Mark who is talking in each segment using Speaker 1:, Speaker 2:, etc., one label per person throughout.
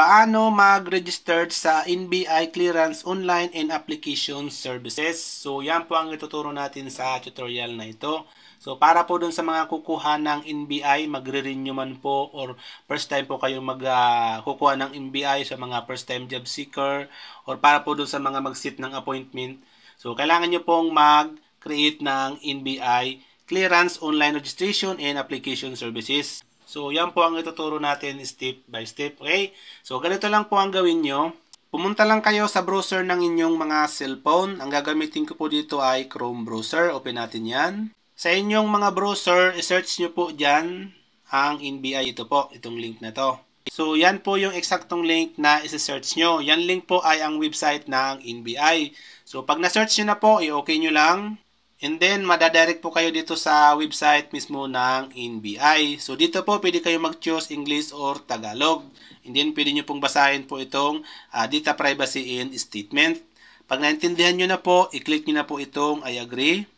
Speaker 1: Paano mag-register sa NBI Clearance Online and Application Services? So, yan po ang ituturo natin sa tutorial na ito. So, para po dun sa mga kukuha ng NBI, magre-renew man po or first time po kayong magkukuha ah, uh, ng NBI sa mga first time job seeker or para po dun sa mga mag-sit ng appointment. So, kailangan nyo pong mag-create ng NBI Clearance Online Registration and Application Services. So, yan po ang ituturo natin step by step. Okay? So, ganito lang po ang gawin nyo. Pumunta lang kayo sa browser ng inyong mga cellphone. Ang gagamitin ko po dito ay Chrome browser. Open natin yan. Sa inyong mga browser, search nyo po dyan ang NBI. Ito po, itong link na to. So, yan po yung eksaktong link na isi-search nyo. Yan link po ay ang website ng NBI. So, pag na-search nyo na po, i-okay nyo lang. And then, madadirect po kayo dito sa website mismo ng NBI. So, dito po, pwede kayo mag-choose English or Tagalog. And then, pwede nyo pong basahin po itong uh, data privacy in statement. Pag naintindihan nyo na po, i-click nyo na po itong I agree.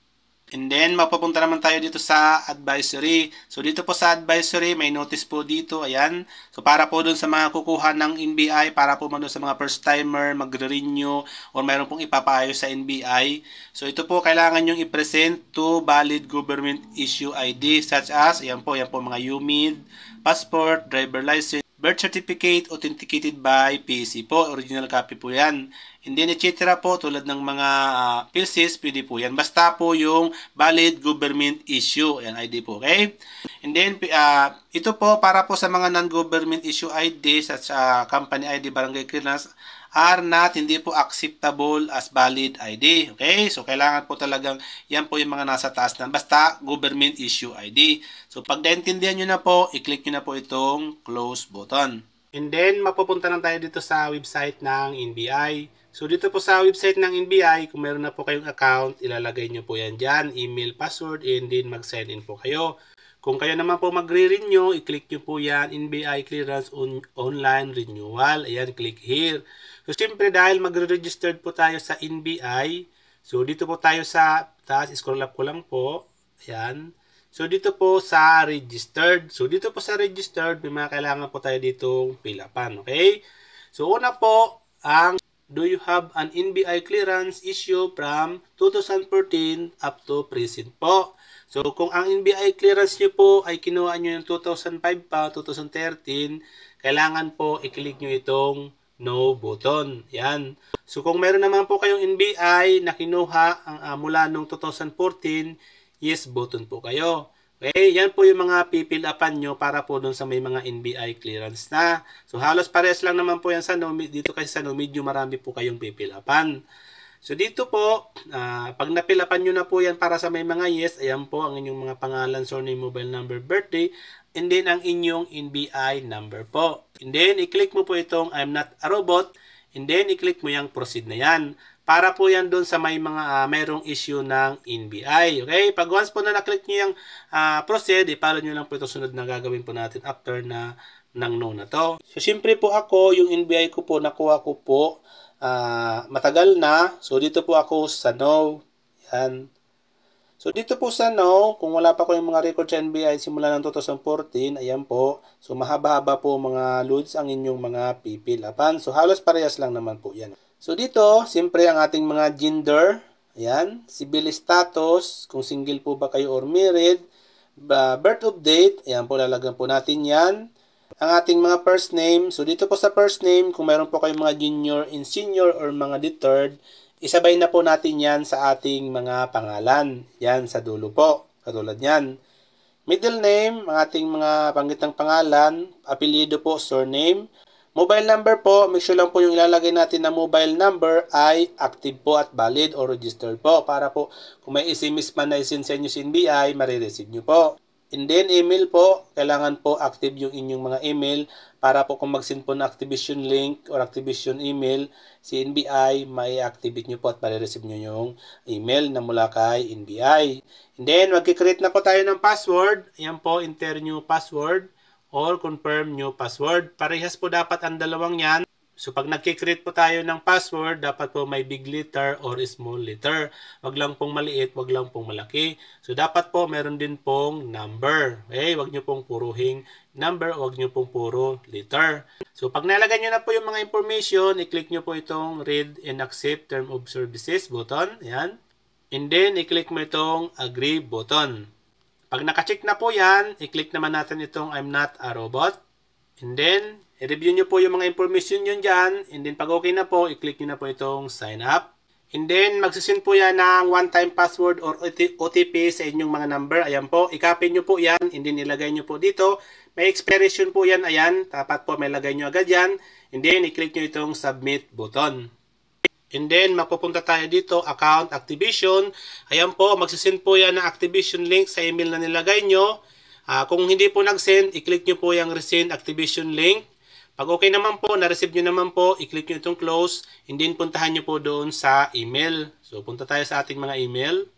Speaker 1: And then, mapapunta naman tayo dito sa advisory. So, dito po sa advisory, may notice po dito. Ayan. So, para po dun sa mga kukuha ng NBI, para po dun sa mga first-timer, magre-renew, or mayroon pong ipapaayos sa NBI. So, ito po, kailangan nyong i-present to valid government issue ID such as, ayan po, ayan po mga UMID, passport, driver license, birth certificate authenticated by PC po. Original copy po yan. Hindi na etc. po tulad ng mga uh, ah, PILSIS, pwede po yan. Basta po yung valid government issue. Yan ID po, okay? And then, uh, ito po para po sa mga non-government issue ID such uh, company ID, barangay clearance, are not, hindi po acceptable as valid ID. Okay? So, kailangan po talagang, yan po yung mga nasa taas na, basta government issue ID. So, pag naintindihan nyo na po, i-click nyo na po itong close button. And then, mapupunta lang tayo dito sa website ng NBI. So, dito po sa website ng NBI, kung meron na po kayong account, ilalagay nyo po yan dyan, email, password, and then mag send in po kayo. Kung kayo naman po magre-renew, i-click nyo po yan, NBI Clearance on Online Renewal. Ayan, click here. So, siyempre, dahil magre-registered po tayo sa NBI, so, dito po tayo sa taas, scroll up ko lang po. Ayan. So, dito po sa registered. So, dito po sa registered, may mga kailangan po tayo ditong pilapan. Okay? So, una po, ang do you have an NBI clearance issue from 2014 up to present po. So, kung ang NBI clearance nyo po ay kinuha nyo yung 2005 pa, 2013, kailangan po i-click nyo itong no button. Yan. So, kung meron naman po kayong NBI na kinuha ang, uh, mula nung 2014, yes button po kayo. Okay, yan po yung mga pipil upan nyo para po dun sa may mga NBI clearance na. So halos pares lang naman po yan sa no, dito kasi sa no medyo marami po kayong pipil upan. So dito po, uh, pag napilapan nyo na po yan para sa may mga yes, ayan po ang inyong mga pangalan, surname, mobile number, birthday, and then ang inyong NBI number po. And then i-click mo po itong I'm not a robot, and then i-click mo yung proceed na yan. Para po yan doon sa may mga uh, ah, mayroong issue ng NBI. Okay? Pag once po na na-click nyo yung uh, proceed, i-follow nyo lang po ito sunod na gagawin po natin after na ng no na to. So, syempre po ako, yung NBI ko po, nakuha ko po uh, matagal na. So, dito po ako sa no. Yan. So, dito po sa no, kung wala pa ko yung mga record sa NBI simula ng 2014, ayan po. So, mahaba-haba po mga loads ang inyong mga pipilapan. So, halos parehas lang naman po yan. So dito, siyempre ang ating mga gender, ayan, civil status, kung single po ba kayo or married, birth of date, ayan po lalagyan po natin yan. Ang ating mga first name, so dito po sa first name, kung meron po kayong mga junior and senior or mga deterred, isabay na po natin yan sa ating mga pangalan. Yan sa dulo po, katulad yan. Middle name, ang ating mga panggitang pangalan, apelyido po, surname, Mobile number po, make sure lang po yung ilalagay natin na mobile number ay active po at valid o registered po para po kung may SMS man na isinsend nyo sa NBI, marireceive nyo po. And then email po, kailangan po active yung inyong mga email para po kung mag-send po ng activation link or activation email, si NBI, may activate nyo po at marireceive nyo yung email na mula kay NBI. And then, mag-create na po tayo ng password. Ayan po, enter new password or confirm new password. Parehas po dapat ang dalawang yan. So pag nag-create po tayo ng password, dapat po may big letter or small letter. Wag lang pong maliit, wag lang pong malaki. So dapat po meron din pong number. Eh, wag nyo pong puruhing number, wag nyo pong puro letter. So pag nalagay nyo na po yung mga information, i-click nyo po itong read and accept term of services button. Yan. And then i-click mo itong agree button. Pag nakacheck na po yan, i-click naman natin itong I'm not a robot. And then, i-review nyo po yung mga information nyo dyan. And then, pag okay na po, i-click nyo na po itong sign up. And then, magsisin po yan ng one-time password or OTP sa inyong mga number. Ayan po, i-copy nyo po yan. And then, ilagay nyo po dito. May expiration po yan. Ayan, dapat po may lagay nyo agad yan. And then, i-click nyo itong submit button. And then, mapupunta tayo dito, account activation. Ayan po, magsisend po yan ng activation link sa email na nilagay nyo. Uh, kung hindi po nag-send, i-click nyo po yung resend activation link. Pag okay naman po, na-receive nyo naman po, i-click nyo itong close. And then, puntahan nyo po doon sa email. So, punta tayo sa ating mga email.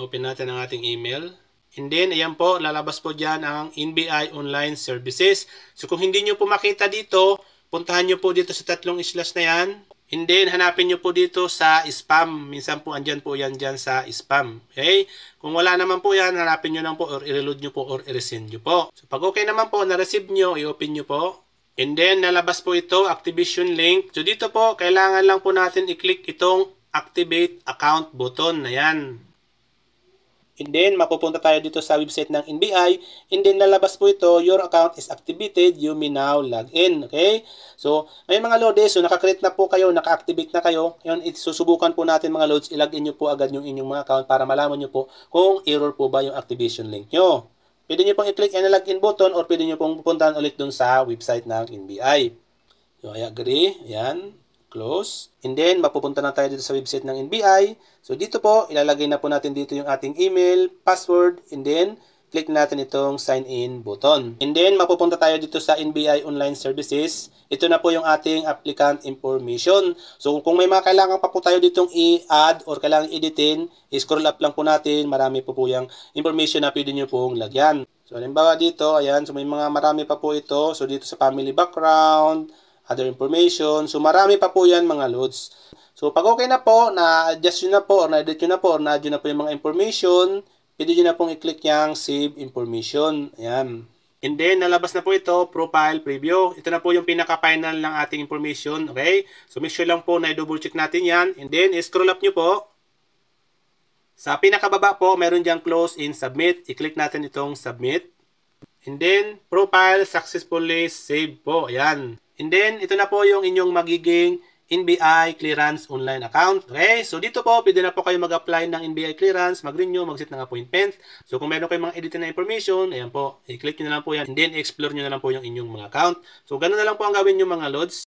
Speaker 1: Open natin ang ating email. And then, ayan po, lalabas po dyan ang NBI Online Services. So, kung hindi nyo po makita dito, puntahan nyo po dito sa tatlong islas na yan. And then, hanapin nyo po dito sa spam. Minsan po, andyan po yan dyan sa spam. Okay? Kung wala naman po yan, hanapin nyo lang po or i-reload nyo po or i-resend nyo po. So, pag okay naman po, na-receive nyo, i-open nyo po. And then, nalabas po ito, activation link. So, dito po, kailangan lang po natin i-click itong activate account button. Ayan. And then, mapupunta tayo dito sa website ng NBI. And then, lalabas po ito, your account is activated. You may now log in. Okay? So, ngayon mga lodes, so nakakreate na po kayo, naka-activate na kayo. Ngayon, susubukan po natin mga lodes, ilagin nyo po agad yung inyong mga account para malaman nyo po kung error po ba yung activation link nyo. Pwede nyo pong i-click and login button or pwede nyo pong pupuntahan ulit dun sa website ng NBI. So, I agree. Ayan. Close. And then, mapupunta na tayo dito sa website ng NBI. So, dito po, ilalagay na po natin dito yung ating email, password, and then, click natin itong sign in button. And then, mapupunta tayo dito sa NBI Online Services. Ito na po yung ating applicant information. So, kung may mga kailangan pa po tayo ditong i-add or kailangan editin, scroll up lang po natin. Marami po po yung information na pwede nyo pong lagyan. So, halimbawa dito, ayan, so may mga marami pa po ito. So, dito sa family background, other information. So marami pa po yan mga loads. So pag okay na po, na-adjust nyo na po, or na-edit nyo na po, or na adjust na po yung mga information, pwede nyo na pong i-click yung save information. Ayan. And then, nalabas na po ito, profile preview. Ito na po yung pinaka-final ng ating information. Okay? So, make sure lang po na i-double check natin yan. And then, scroll up nyo po. Sa pinakababa po, meron diyang close in submit. I-click natin itong submit. And then, profile successfully saved po. Ayan. And then, ito na po yung inyong magiging NBI Clearance Online Account. Okay? So, dito po, pwede na po kayo mag-apply ng NBI Clearance, mag-renew, mag-set ng appointment. So, kung meron kayong mga edit na information, ayan po, i-click nyo na lang po yan. And then, explore nyo na lang po yung inyong mga account. So, ganun na lang po ang gawin nyo mga lods.